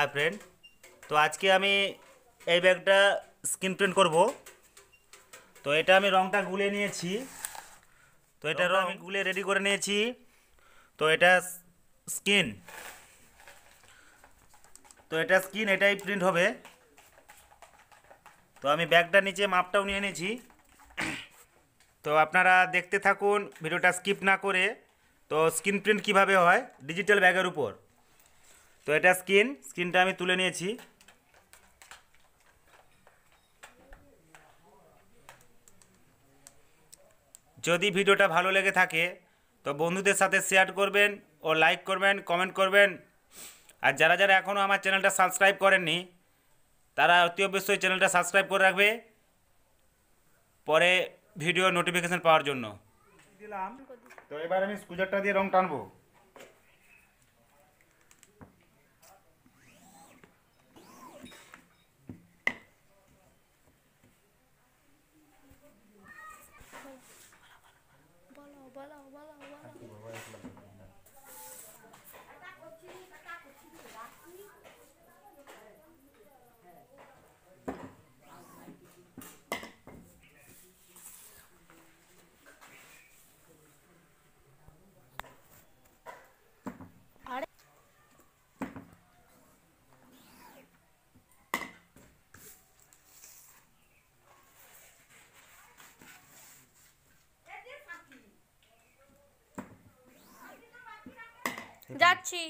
hi friend তো আজকে আমি এই ব্যাগটা স্ক্রিন প্রিন্ট করব তো এটা আমি রংটা গুলে নিয়েছি তো এটা রং আমি গুলে রেডি করে নিয়েছি তো এটা স্কিন তো এটা স্কিন এটাই প্রিন্ট হবে তো আমি ব্যাগটা নিচে মাপটাও নিয়ে নিয়েছি তো আপনারা দেখতে থাকুন ভিডিওটা স্কিপ না করে তো স্ক্রিন প্রিন্ট কীভাবে হয় ডিজিটাল ব্যাগের উপর তো এটা স্ক্রিন স্ক্রিনটা আমি তুলে নিয়েছি যদি ভিডিওটা ভালো লেগে থাকে তো বন্ধুদের সাথে শেয়ার করবেন ও লাইক করবেন কমেন্ট করবেন আর যারা যারা এখনও আমার চ্যানেলটা সাবস্ক্রাইব করেননি তারা অতি অবশ্যই চ্যানেলটা সাবস্ক্রাইব করে রাখবে পরে ভিডিও নোটিফিকেশান পাওয়ার জন্য দিলাম তো এবার আমি স্কুজারটা দিয়ে রং টানবো যাচ্ছি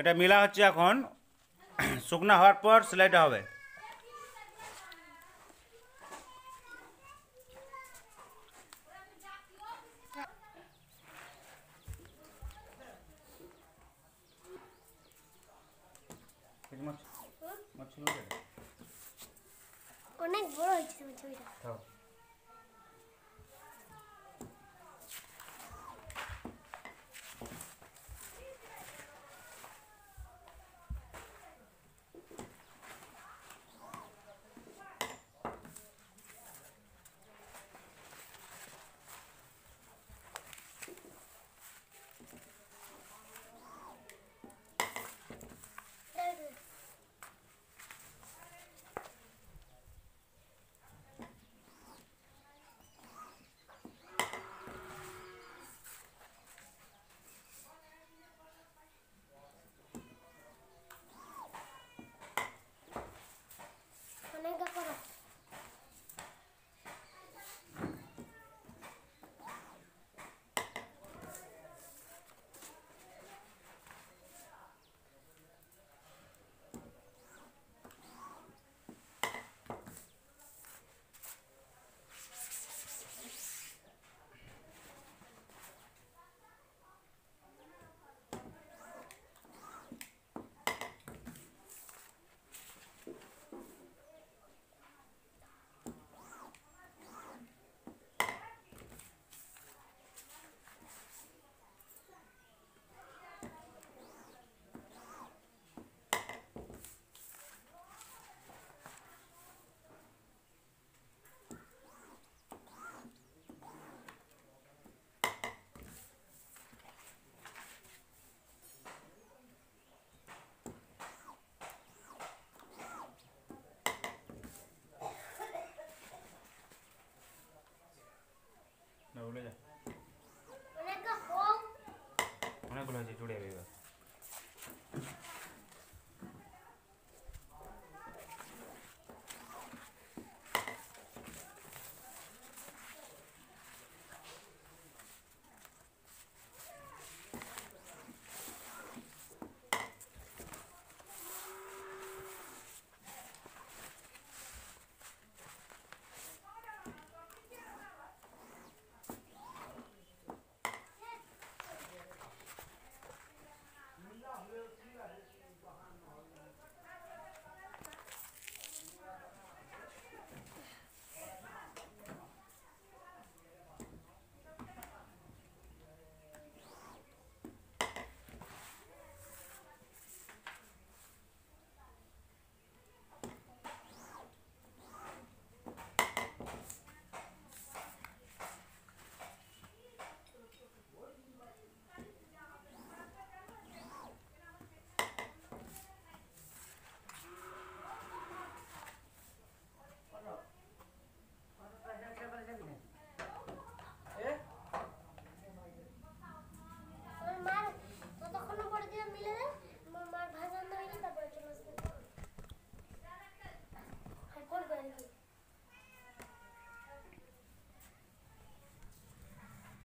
এটা মিলা হচ্ছে এখন শুকনা হওয়ার পর সেলাইটা হবে মাছ মাছ ছিল অনেক বড় হয়েছে মাছ ওইটা